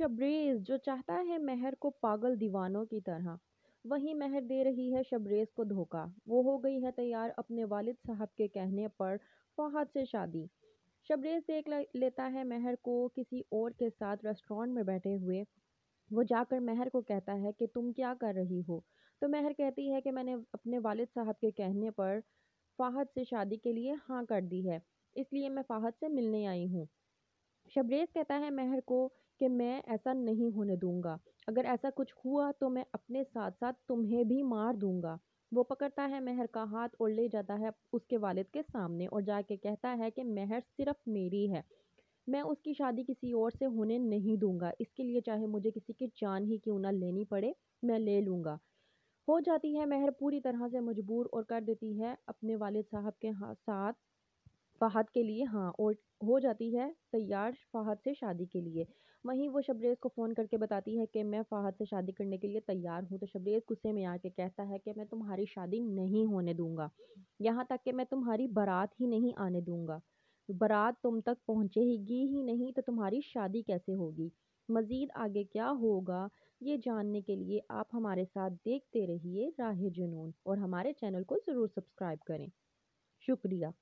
शबरेज जो चाहता है महर को पागल दीवानों की तरह वही महर दे रही है शबरेज को धोखा वो हो गई है तैयार अपने वालिद साहब के कहने पर फहद से शादी शबरेज देख लेता है महर को किसी और के साथ रेस्टोरेंट में बैठे हुए वो जाकर महर को कहता है कि तुम क्या कर रही हो तो महर कहती है कि मैंने अपने वालिद साहब के कहने पर फाहद से शादी के लिए हाँ कर दी है इसलिए मैं फाहद से मिलने आई हूँ शबरेज़ कहता है महर को कि मैं ऐसा नहीं होने दूंगा अगर ऐसा कुछ हुआ तो मैं अपने साथ साथ तुम्हें भी मार दूंगा वो पकड़ता है महर का हाथ और ले जाता है उसके वालिद के सामने और जाके कहता है कि महर सिर्फ मेरी है मैं उसकी शादी किसी और से होने नहीं दूंगा इसके लिए चाहे मुझे किसी की जान ही क्यों ना लेनी पड़े मैं ले लूँगा हो जाती है महर पूरी तरह से मजबूर और कर देती है अपने वालिद साहब के साथ फ़हद के लिए हाँ और हो जाती है तैयार फ़हद से शादी के लिए वहीं वो शबरेज़ को फ़ोन करके बताती है कि मैं फ़हद से शादी करने के लिए तैयार हूँ तो शबरेज़ गुस्से में आके कहता है कि मैं तुम्हारी शादी नहीं होने दूँगा यहाँ तक कि मैं तुम्हारी बारात ही नहीं आने दूँगा बारात तुम तक पहुँचेगी ही नहीं तो तुम्हारी शादी कैसे होगी मज़ीद आगे क्या होगा ये जानने के लिए आप हमारे साथ देखते रहिए राह जुनून और हमारे चैनल को ज़रूर सब्सक्राइब करें शुक्रिया